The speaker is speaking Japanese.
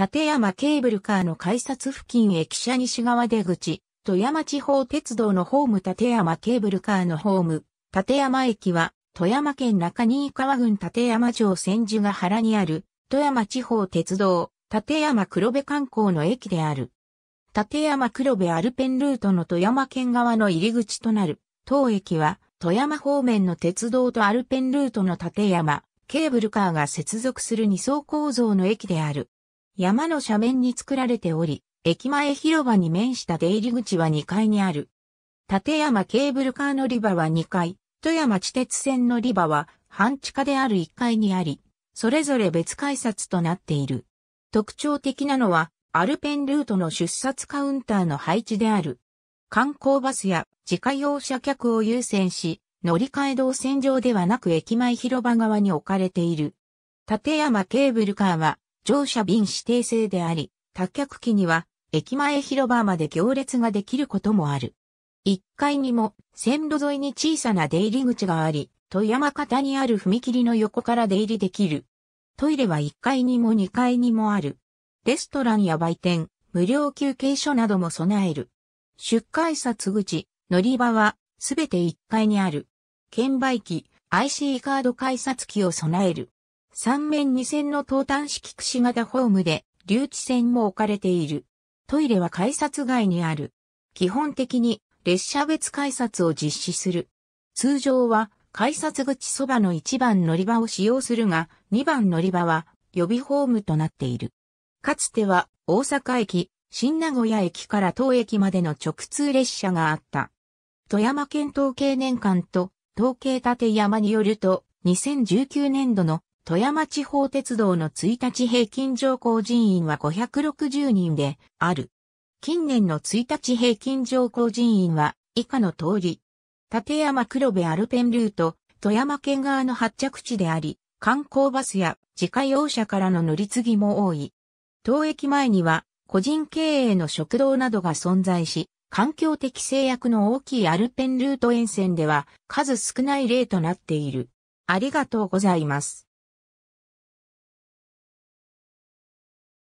立山ケーブルカーの改札付近駅舎西側出口、富山地方鉄道のホーム立山ケーブルカーのホーム、立山駅は、富山県中新川郡立山城千住ヶ原にある、富山地方鉄道、立山黒部観光の駅である。立山黒部アルペンルートの富山県側の入り口となる、当駅は、富山方面の鉄道とアルペンルートの立山、ケーブルカーが接続する二層構造の駅である。山の斜面に作られており、駅前広場に面した出入り口は2階にある。立山ケーブルカー乗り場は2階、富山地鉄線のリ場は半地下である1階にあり、それぞれ別改札となっている。特徴的なのは、アルペンルートの出札カウンターの配置である。観光バスや自家用車客を優先し、乗り換え動線上ではなく駅前広場側に置かれている。立山ケーブルカーは乗車便指定制であり、多客機には駅前広場まで行列ができることもある。1階にも線路沿いに小さな出入り口があり、富山方にある踏切の横から出入りできる。トイレは1階にも2階にもある。レストランや売店、無料休憩所なども備える。出改札口、乗り場はすべて1階にある。券売機、IC カード改札機を備える。3面2線の東端式串型ホームで、留置線も置かれている。トイレは改札外にある。基本的に列車別改札を実施する。通常は改札口そばの1番乗り場を使用するが、2番乗り場は予備ホームとなっている。かつては大阪駅、新名古屋駅から当駅までの直通列車があった。富山県統計年間と統計立山によると2019年度の富山地方鉄道の1日平均乗降人員は560人である。近年の1日平均乗降人員は以下の通り。立山黒部アルペンルート、富山県側の発着地であり、観光バスや自家用車からの乗り継ぎも多い。当駅前には個人経営の食堂などが存在し、環境的制約の大きいアルペンルート沿線では数少ない例となっている。ありがとうございます。